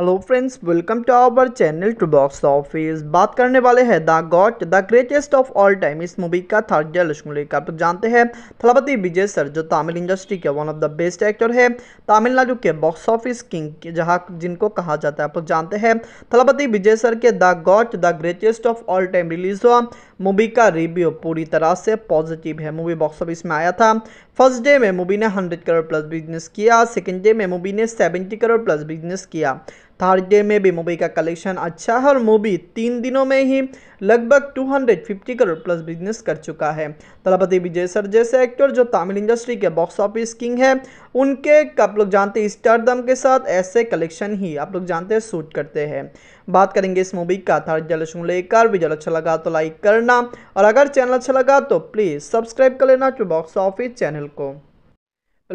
hello friends welcome to our channel to box office बात करने वाले हैं the GOAT the greatest of all time इस movie का थर्ड जल लेकर तो जानते हैं थलापति विजय सर जो तमिल इंडस्ट्री के one of the best actor है तमिलनाडु के बॉक्स ऑफिस किंग जहां जिनको कहा जाता है आप जानते हैं थलापति विजय सर के the GOAT the greatest of all time release हुआ मूवी का रिव्यू पूरी तरह से पॉजिटिव है मूवी बॉक्स ऑफिस में आया था फर्स्ट डे में मूवी ने हंड्रेड करोड़ प्लस बिजनेस किया सेकेंड डे में मूवी ने सेवेंटी करोड़ प्लस बिजनेस किया थर्ड डे में भी मूवी का कलेक्शन अच्छा है और मूवी तीन दिनों में ही लगभग 250 करोड़ प्लस बिजनेस कर चुका है तलापति विजय सर जैसे एक्टर जो तमिल इंडस्ट्री के बॉक्स ऑफिस किंग हैं उनके आप लोग जानते हैं स्टारदम के साथ ऐसे कलेक्शन ही आप लोग जानते हैं शूट करते हैं बात करेंगे इस मूवी का था जलशुन लेकर वीडियो अच्छा लगा तो लाइक करना और अगर चैनल अच्छा लगा तो प्लीज़ सब्सक्राइब कर लेना बॉक्स ऑफिस चैनल को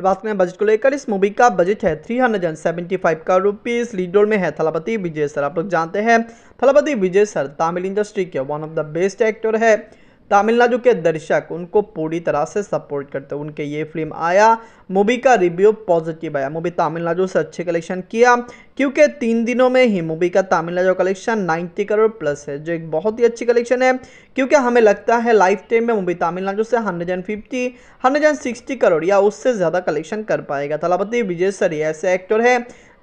बात करें बजट को लेकर इस मूवी का बजट है three hundred and seventy five का रुपीज़ लीड रोल में है थलापति विजय सर आप लोग जानते हैं थलापति विजय सर तमिल इंडस्ट्री के one of the best actor है तमिलनाडु के दर्शक उनको पूरी तरह से सपोर्ट करते उनके ये फिल्म आया मूवी का रिव्यू पॉजिटिव आया मूवी तमिलनाडु से अच्छे कलेक्शन किया क्योंकि तीन दिनों में ही मूवी का तमिलनाडु कलेक्शन 90 करोड़ प्लस है जो एक बहुत ही अच्छी कलेक्शन है क्योंकि हमें लगता है लाइफ टाइम में मूवी तमिलनाडु से हंड्रेड एंड करोड़ या उससे ज़्यादा कलेक्शन कर पाएगा थलापति विजय सर ऐसे एक्टर है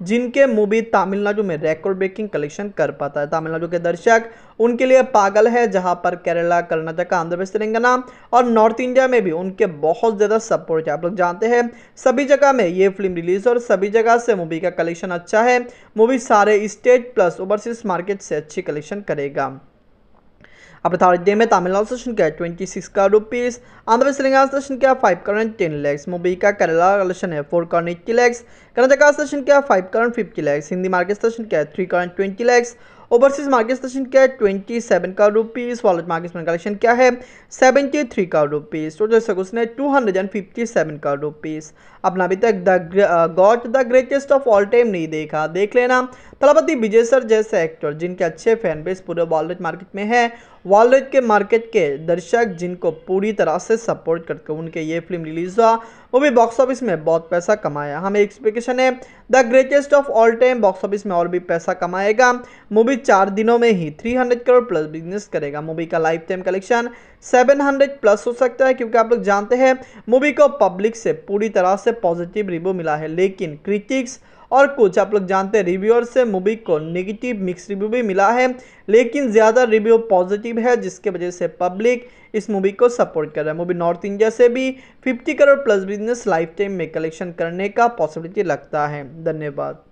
जिनके मूवी तमिलनाडु में रेकॉर्ड ब्रेकिंग कलेक्शन कर पाता है तमिलनाडु के दर्शक उनके लिए पागल है जहां पर केरला कर्नाटक आंध्र प्रदेश तेलंगाना और नॉर्थ इंडिया में भी उनके बहुत ज़्यादा सपोर्ट है आप लोग जानते हैं सभी जगह में ये फिल्म रिलीज और सभी जगह से मूवी का कलेक्शन अच्छा है मूवी सारे स्टेट प्लस ओवरसीज मार्केट से अच्छी कलेक्शन करेगा अब थर्ड में तमिलनाडु सेशन क्या है ट्वेंटी सिक्स का रुपीज़ आंध्र प्रदेश तेलंगाना सेशन क्या फाइव करंट टेन लैक्स मुंबई का केरला सेशन है four crore eighty lakhs Karnataka session क्या five crore fifty lakhs Hindi market session क्या है three crore twenty lakhs overseas market session क्या है ट्वेंटी सेवन का रुपीज़ वॉलेट मार्केट में कलेक्शन क्या है सेवेंटी थ्री का रुपीज़ तो जैसे क्वेश्चन है two hundred and fifty seven का रुपीज़ अपना अभी तक the GOAT the greatest of all time नहीं देखा देख लेना तलापति विजय सर जैसे एक्टर जिनके अच्छे फैन बेस पूरे वॉलेट मार्केट में है वॉलेट के मार्केट के दर्शक जिनको पूरी तरह से सपोर्ट करके उनके ये फिल्म रिलीज़ हुआ वो भी बॉक्स ऑफिस में बहुत पैसा कमाया हमें एक्सपेक्टेशन है the greatest of all time box office में और भी पैसा कमाएगा मूवी चार दिनों में ही 300 करोड़ प्लस बिजनेस करेगा मूवी का लाइफ टाइम कलेक्शन 700 प्लस हो सकता है क्योंकि आप लोग जानते हैं मूवी को पब्लिक से पूरी तरह से पॉजिटिव रिव्यू मिला है लेकिन क्रिटिक्स और कुछ आप लोग जानते हैं रिव्यूअर से मूवी को नेगेटिव मिक्स रिव्यू भी मिला है लेकिन ज़्यादा रिव्यू पॉजिटिव है जिसके वजह से पब्लिक इस मूवी को सपोर्ट कर रहा है मूवी नॉर्थ इंडिया से भी 50 crore plus business lifetime में कलेक्शन करने का पॉसिबिलिटी लगता है धन्यवाद